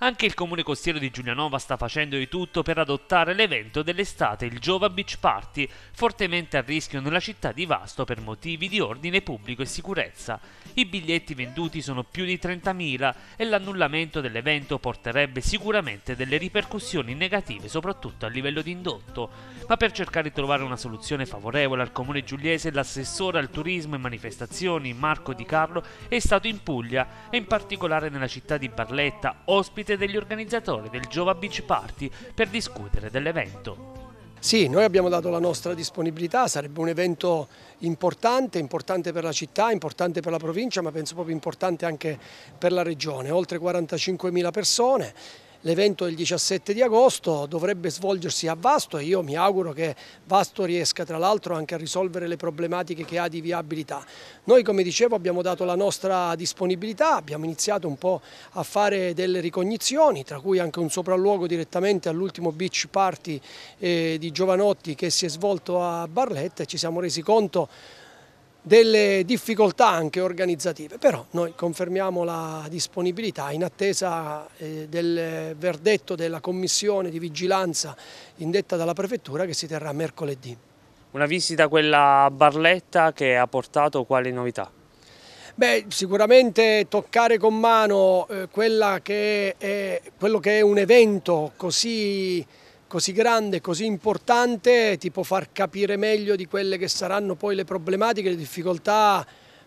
Anche il comune costiero di Giulianova sta facendo di tutto per adottare l'evento dell'estate, il Giova Beach Party, fortemente a rischio nella città di Vasto per motivi di ordine pubblico e sicurezza. I biglietti venduti sono più di 30.000 e l'annullamento dell'evento porterebbe sicuramente delle ripercussioni negative, soprattutto a livello di indotto. Ma per cercare di trovare una soluzione favorevole al comune giuliese, l'assessore al turismo e manifestazioni Marco Di Carlo è stato in Puglia e in particolare nella città di Barletta, ospite ospite degli organizzatori del Giova Beach Party per discutere dell'evento. Sì, noi abbiamo dato la nostra disponibilità, sarebbe un evento importante, importante per la città, importante per la provincia, ma penso proprio importante anche per la regione. Oltre 45.000 persone, l'evento del 17 di agosto dovrebbe svolgersi a Vasto e io mi auguro che Vasto riesca tra l'altro anche a risolvere le problematiche che ha di viabilità. Noi come dicevo abbiamo dato la nostra disponibilità, abbiamo iniziato un po' a fare delle ricognizioni tra cui anche un sopralluogo direttamente all'ultimo beach party eh, di Giovanotti che si è svolto a Barletta e ci siamo resi conto delle difficoltà anche organizzative, però noi confermiamo la disponibilità in attesa eh, del verdetto della commissione di vigilanza indetta dalla prefettura che si terrà mercoledì. Una visita quella a Barletta che ha portato quali novità? Beh, sicuramente toccare con mano eh, che è, quello che è un evento così così grande, così importante, ti può far capire meglio di quelle che saranno poi le problematiche, le difficoltà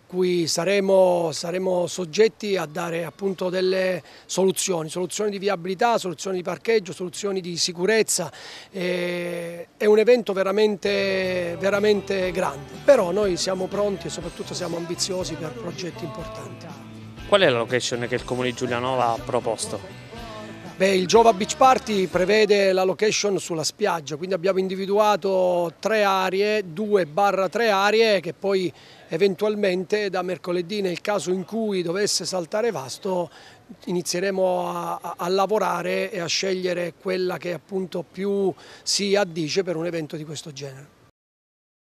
cui saremo, saremo soggetti a dare appunto delle soluzioni, soluzioni di viabilità, soluzioni di parcheggio, soluzioni di sicurezza, eh, è un evento veramente, veramente grande, però noi siamo pronti e soprattutto siamo ambiziosi per progetti importanti. Qual è la location che il Comune di Giulianova ha proposto? Beh, il Giova Beach Party prevede la location sulla spiaggia, quindi abbiamo individuato tre aree, due barra tre aree che poi eventualmente da mercoledì nel caso in cui dovesse saltare vasto inizieremo a, a, a lavorare e a scegliere quella che appunto più si addice per un evento di questo genere.